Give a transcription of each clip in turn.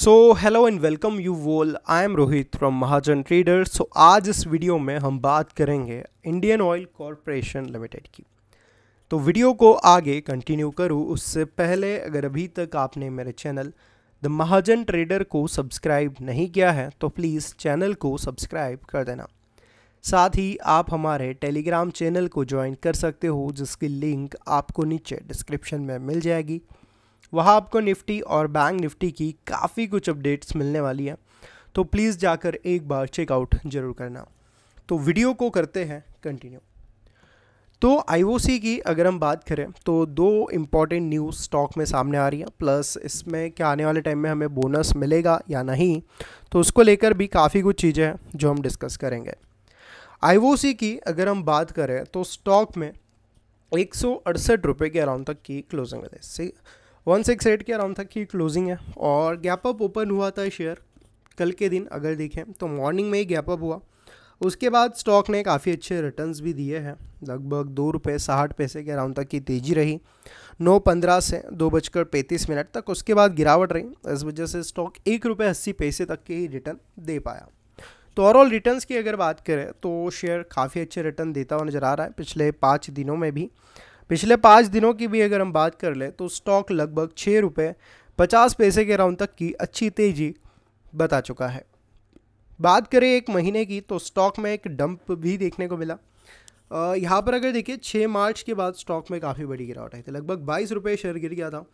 so hello and welcome you all I am Rohit from Mahajan trader so आज इस video में हम बात करेंगे इंडियन ऑयल कॉरपोरेशन लिमिटेड की तो वीडियो को आगे कंटिन्यू करूँ उससे पहले अगर अभी तक आपने मेरे चैनल द महाजन ट्रेडर को सब्सक्राइब नहीं किया है तो प्लीज़ चैनल को सब्सक्राइब कर देना साथ ही आप हमारे टेलीग्राम चैनल को ज्वाइन कर सकते हो जिसकी लिंक आपको नीचे डिस्क्रिप्शन में मिल जाएगी वहाँ आपको निफ्टी और बैंक निफ्टी की काफ़ी कुछ अपडेट्स मिलने वाली हैं तो प्लीज़ जाकर एक बार चेकआउट जरूर करना तो वीडियो को करते हैं कंटिन्यू तो आईओसी की अगर हम बात करें तो दो इम्पॉर्टेंट न्यूज़ स्टॉक में सामने आ रही है प्लस इसमें क्या आने वाले टाइम में हमें बोनस मिलेगा या नहीं तो उसको लेकर भी काफ़ी कुछ चीज़ें हैं जो हम डिस्कस करेंगे आईओसी की अगर हम बात करें तो स्टॉक में एक सौ के अराउंड तक की क्लोजिंग मिले वन सिक्स एट के अराउंड तक की क्लोजिंग है और गैप अप ओपन हुआ था शेयर कल के दिन अगर देखें तो मॉर्निंग में ही गैप अप हुआ उसके बाद स्टॉक ने काफ़ी अच्छे रिटर्न्स भी दिए हैं लगभग दो रुपये साठ पैसे के अराउंड तक की तेज़ी रही नौ पंद्रह से दो बजकर पैंतीस मिनट तक उसके बाद गिरावट रही इस वजह से स्टॉक एक रुपये अस्सी पैसे तक के ही रिटर्न दे पाया तो ओवरऑल रिटर्न्स की अगर बात करें तो शेयर काफ़ी अच्छे रिटर्न देता हुआ नज़र आ रहा है पिछले पाँच दिनों में भी पिछले पाँच दिनों की भी अगर हम बात कर लें तो स्टॉक लगभग छः रुपये पचास पैसे के राउंड तक की अच्छी तेज़ी बता चुका है बात करें एक महीने की तो स्टॉक में एक डंप भी देखने को मिला यहाँ पर अगर देखिए छः मार्च के बाद स्टॉक में काफ़ी बड़ी गिरावट आई थी लगभग बाईस रुपये शेयर गिर गया था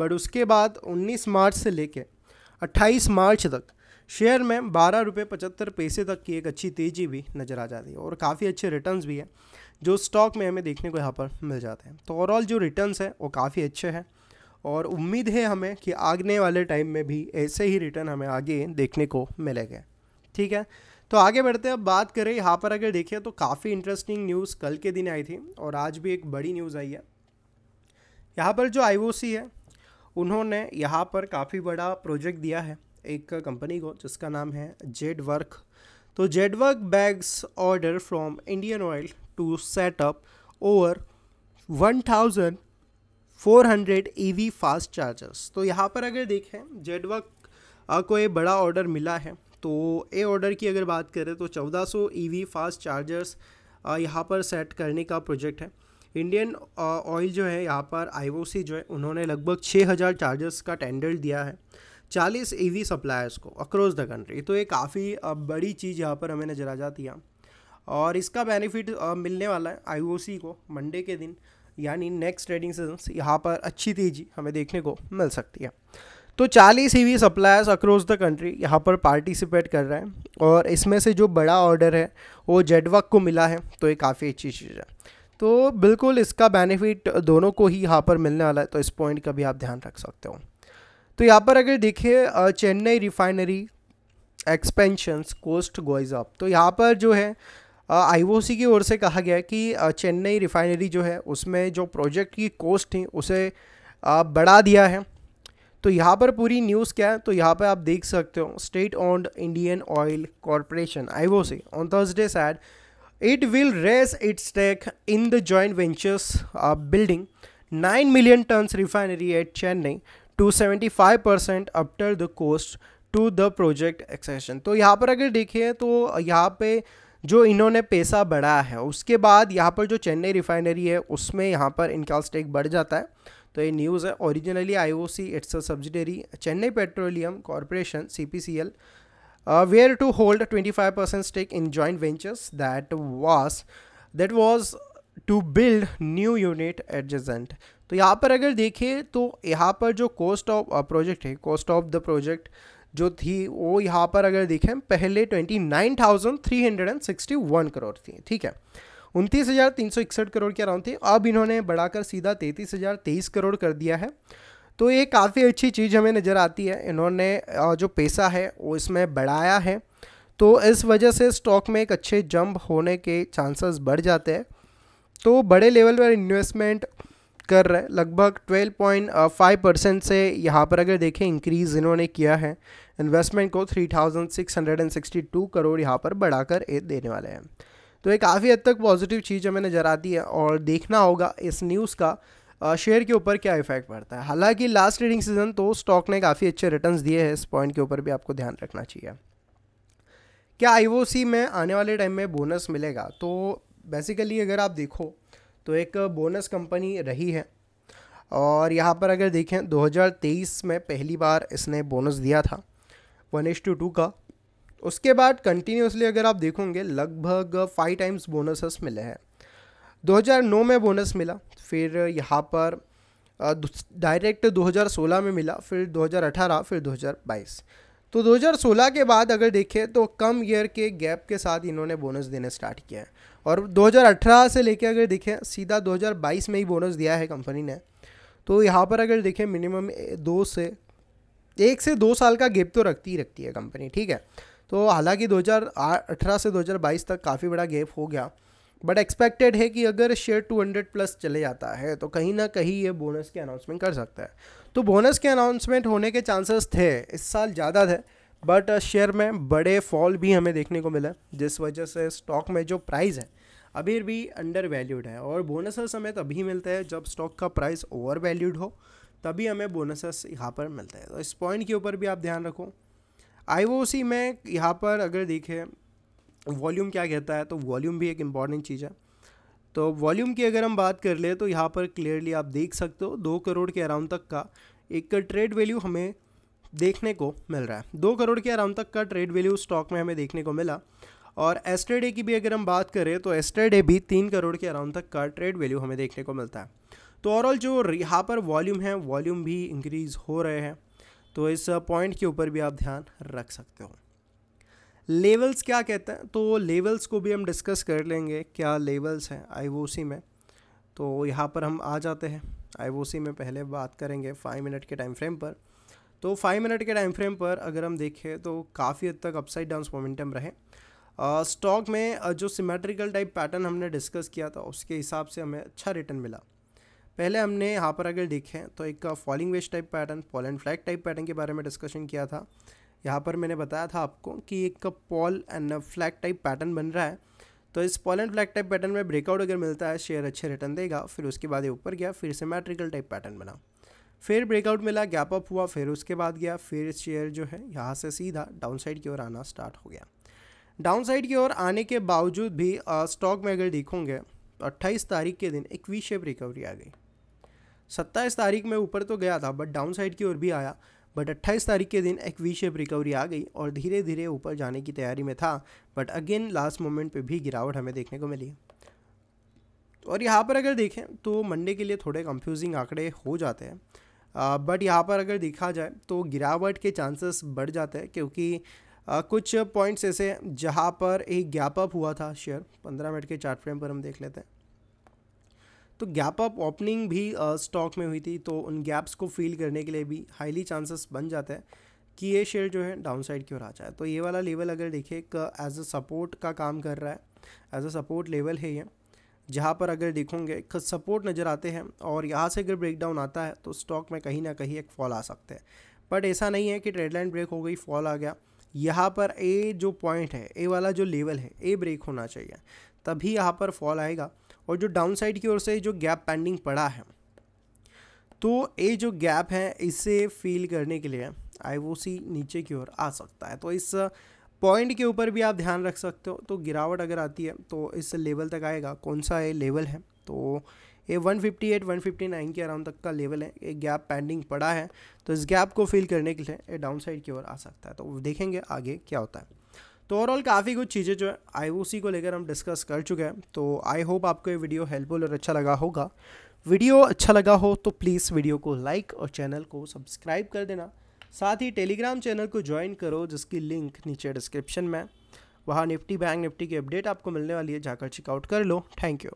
बट उसके बाद उन्नीस मार्च से लेकर अट्ठाईस मार्च तक शेयर में बारह रुपये पचहत्तर पैसे तक की एक अच्छी तेज़ी भी नज़र आ जाती है और काफ़ी अच्छे रिटर्न्स भी है जो स्टॉक में हमें देखने को यहाँ पर मिल जाते हैं तो ओवरऑल जो रिटर्न्स हैं वो काफ़ी अच्छे हैं और उम्मीद है हमें कि आगने वाले टाइम में भी ऐसे ही रिटर्न हमें आगे देखने को मिलेंगे ठीक है तो आगे बढ़ते हैं अब बात करें यहाँ पर अगर देखें तो काफ़ी इंटरेस्टिंग न्यूज़ कल के दिन आई थी और आज भी एक बड़ी न्यूज़ आई है यहाँ पर जो आई है उन्होंने यहाँ पर काफ़ी बड़ा प्रोजेक्ट दिया है एक कंपनी को जिसका नाम है जेड वर्क तो Zwork bags order from Indian Oil to set up thousand four hundred E V fast chargers तो यहाँ पर अगर देखें जेडवर्क को एक बड़ा ऑर्डर मिला है तो ए ऑर्डर की अगर बात करें तो 1400 वी फास्ट चार्जर्स यहाँ पर सेट करने का प्रोजेक्ट है इंडियन ऑयल जो है यहाँ पर आई जो है उन्होंने लगभग 6000 चार्जर्स का टेंडर दिया है ई ईवी सप्लायर्स को अक्रॉस द कंट्री तो ये काफ़ी बड़ी चीज़ यहाँ पर हमें नज़र आ जाती है और इसका बेनिफिट मिलने वाला है आई को मंडे के दिन यानी नेक्स्ट ट्रेडिंग सीजन यहाँ पर अच्छी तेज़ी हमें देखने को मिल सकती है तो 40 EV suppliers across the country यहाँ पर पार्टिसिपेट कर रहे हैं और इसमें से जो बड़ा ऑर्डर है वो जेडवक को मिला है तो ये काफ़ी अच्छी चीज़ है तो बिल्कुल इसका बेनिफिट दोनों को ही यहाँ पर मिलने वाला है तो इस पॉइंट का भी आप ध्यान रख सकते हो तो यहाँ पर अगर देखिए Chennai refinery expansions cost goes up तो यहाँ पर जो है आईओसी की ओर से कहा गया है कि चेन्नई रिफाइनरी जो है उसमें जो प्रोजेक्ट की कोस्ट थी उसे बढ़ा दिया है तो यहाँ पर पूरी न्यूज़ क्या है तो यहाँ पर आप देख सकते हो state owned Indian oil corporation IOC on Thursday said it will raise its stake in the joint ventures building nine million million refinery at Chennai to seventy five percent after the cost to the project accession तो यहाँ पर अगर देखें तो यहाँ पे जो इन्होंने पैसा बढ़ाया है उसके बाद यहाँ पर जो चेन्नई रिफाइनरी है उसमें यहाँ पर इनका स्टेक बढ़ जाता है तो ये न्यूज़ है originally I O C it's a subsidiary Chennai petroleum corporation C P C L where to hold twenty five percent stake in joint ventures that was that was to build new unit adjacent तो यहाँ पर अगर देखें तो यहाँ पर जो cost of project है कॉस्ट ऑफ द प्रोजेक्ट जो थी वो यहाँ पर अगर देखें पहले twenty nine thousand three hundred and sixty one crore थी ठीक है उनतीस हज़ार तीन सौ इकसठ करोड़ के अराउंड थी अब इन्होंने बढ़ाकर सीधा तैंतीस हज़ार तेईस करोड़ कर दिया है तो ये काफ़ी अच्छी चीज़ हमें नज़र आती है इन्होंने uh, जो पैसा है वो इसमें बढ़ाया है तो इस वजह से स्टॉक में एक अच्छे जंप होने के चांसेस बढ़ जाते हैं तो बड़े लेवल पर इन्वेस्टमेंट कर रहा है लगभग 12.5 परसेंट से यहाँ पर अगर देखें इंक्रीज़ इन्होंने किया है इन्वेस्टमेंट को 3,662 करोड़ यहाँ पर बढ़ाकर देने वाले हैं तो ये काफ़ी हद तक पॉजिटिव चीज़ हमें नज़र आती है और देखना होगा इस न्यूज़ का शेयर के ऊपर क्या इफेक्ट पड़ता है हालांकि लास्ट ट्रेडिंग सीजन तो स्टॉक ने काफ़ी अच्छे रिटर्न दिए हैं इस पॉइंट के ऊपर भी आपको ध्यान रखना चाहिए क्या आई में आने वाले टाइम में बोनस मिलेगा तो बेसिकली अगर आप देखो तो एक बोनस कंपनी रही है और यहाँ पर अगर देखें 2023 में पहली बार इसने बोनस दिया था वन एच टू टू का उसके बाद कंटिन्यूसली अगर आप देखोगे लगभग फाइव टाइम्स बोनसेस मिले हैं 2009 में बोनस मिला फिर यहाँ पर डायरेक्ट 2016 में मिला फिर 2018 फिर 2022 तो 2016 के बाद अगर देखें तो कम ईयर के गैप के साथ इन्होंने बोनस देने स्टार्ट किया है और 2018 से लेकर अगर देखें सीधा 2022 में ही बोनस दिया है कंपनी ने तो यहाँ पर अगर देखें मिनिमम दो से एक से दो साल का गैप तो रखती ही रखती है कंपनी ठीक है तो हालांकि 2018 से 2022 तक काफ़ी बड़ा गैप हो गया बट एक्सपेक्टेड है कि अगर शेयर 200 प्लस चले जाता है तो कहीं ना कहीं ये बोनस के अनाउंसमेंट कर सकता है तो बोनस के अनाउंसमेंट होने के चांसेस थे इस साल ज़्यादा थे बट शेयर uh, में बड़े फॉल भी हमें देखने को मिला जिस वजह से स्टॉक में जो प्राइस है अभी भी अंडर वैल्यूड है और बोनसेस हमें तभी मिलते हैं जब स्टॉक का प्राइस ओवर वैल्यूड हो तभी हमें बोनसेस यहाँ पर मिलते हैं तो इस पॉइंट के ऊपर भी आप ध्यान रखो आई में यहाँ पर अगर देखें वॉल्यूम क्या कहता है तो वॉल्यूम भी एक इम्पॉर्टेंट चीज़ है तो वॉल्यूम की अगर हम बात कर ले तो यहाँ पर क्लियरली आप देख सकते हो दो करोड़ के अराउंड तक का एक ट्रेड वैल्यू हमें देखने को मिल रहा है दो करोड़ के अराउंड तक का ट्रेड वैल्यू स्टॉक में हमें देखने को मिला और एस्टरडे की भी अगर हम बात करें तो एस्टरडे भी तीन करोड़ के अराउंड तक का ट्रेड वैल्यू हमें देखने को मिलता है तो ओवरऑल जो यहाँ पर वॉल्यूम है वॉल्यूम भी इंक्रीज़ हो रहे हैं तो इस पॉइंट के ऊपर भी आप ध्यान रख सकते हो लेवल्स क्या कहते हैं तो लेवल्स को भी हम डिस्कस कर लेंगे क्या लेवल्स हैं आईओसी में तो यहाँ पर हम आ जाते हैं आईओसी में पहले बात करेंगे फाइव मिनट के टाइम फ्रेम पर तो फाइव मिनट के टाइम फ्रेम पर अगर हम देखें तो काफ़ी हद तक अपसाइड डाउन मोमेंटम रहे स्टॉक में जो सिमेट्रिकल टाइप पैटर्न हमने डिस्कस किया था उसके हिसाब से हमें अच्छा रिटर्न मिला पहले हमने यहाँ पर अगर देखें तो एक फॉलिंग वेस्ट type pattern pole and flag type pattern के बारे में डिस्कशन किया था यहाँ पर मैंने बताया था आपको कि एक pole and flag type pattern बन रहा है तो इस pole and flag type pattern में ब्रेकआउट अगर मिलता है शेयर अच्छे रिटर्न देगा फिर उसके बाद ये ऊपर गया फिर से मैट्रिकल टाइप पैटर्न बना फिर ब्रेकआउट मिला गैप अप हुआ फिर उसके बाद गया फिर शेयर जो है यहाँ से सीधा डाउन साइड की ओर आना स्टार्ट हो गया डाउन साइड की ओर आने के बावजूद भी स्टॉक में अगर देखोगे तो अट्ठाईस तारीख के दिन एक वी शेप रिकवरी आ गई सत्ताईस तारीख में ऊपर तो गया था बट डाउन साइड की ओर भी आया बट 28 तारीख के दिन एक वी शेप रिकवरी आ गई और धीरे धीरे ऊपर जाने की तैयारी में था बट अगेन लास्ट मोमेंट पे भी गिरावट हमें देखने को मिली और यहाँ पर अगर देखें तो मंडे के लिए थोड़े कंफ्यूजिंग आंकड़े हो जाते हैं बट यहाँ पर अगर देखा जाए तो गिरावट के चांसेस बढ़ जाते हैं क्योंकि आ, कुछ पॉइंट्स ऐसे जहाँ पर एक गैप अप हुआ था शेयर पंद्रह मिनट के चार्ट फ्रेम पर हम देख लेते हैं तो गैप अप ओपनिंग भी स्टॉक में हुई थी तो उन गैप्स को फील करने के लिए भी हाईली चांसेस बन जाता है कि ये शेयर जो है डाउन साइड की ओर आ जाए तो ये वाला लेवल अगर देखिए एज अ सपोर्ट का काम कर रहा है एज अ सपोर्ट लेवल है ये जहाँ पर अगर देखोगे एक सपोर्ट नज़र आते हैं और यहाँ से अगर ब्रेक डाउन आता है तो स्टॉक में कहीं ना कहीं एक फॉल आ सकते हैं बट ऐसा नहीं है कि ट्रेड लाइन ब्रेक हो गई फॉल आ गया यहाँ पर ए जो पॉइंट है ए वाला जो लेवल है ए ब्रेक होना चाहिए तभी यहाँ पर फॉल आएगा और जो डाउन साइड की ओर से जो गैप पेंडिंग पड़ा है तो ये जो गैप है इसे फील करने के लिए आईओसी नीचे की ओर आ सकता है तो इस पॉइंट के ऊपर भी आप ध्यान रख सकते हो तो गिरावट अगर आती है तो इस लेवल तक आएगा कौन सा ये लेवल है तो ये 158 159 के अराउंड तक का लेवल है ये गैप पेंडिंग पड़ा है तो इस गैप को फिल करने के लिए ये डाउन साइड की ओर आ सकता है तो देखेंगे आगे क्या होता है तो ओवरऑल काफ़ी कुछ चीज़ें जो है आई को लेकर हम डिस्कस कर चुके हैं तो आई होप आपको ये वीडियो हेल्पफुल और अच्छा लगा होगा वीडियो अच्छा लगा हो तो प्लीज़ वीडियो को लाइक और चैनल को सब्सक्राइब कर देना साथ ही टेलीग्राम चैनल को ज्वाइन करो जिसकी लिंक नीचे डिस्क्रिप्शन में वहाँ निफ्टी बैंक निफ्टी की अपडेट आपको मिलने वाली है जाकर चेकआउट कर लो थैंक यू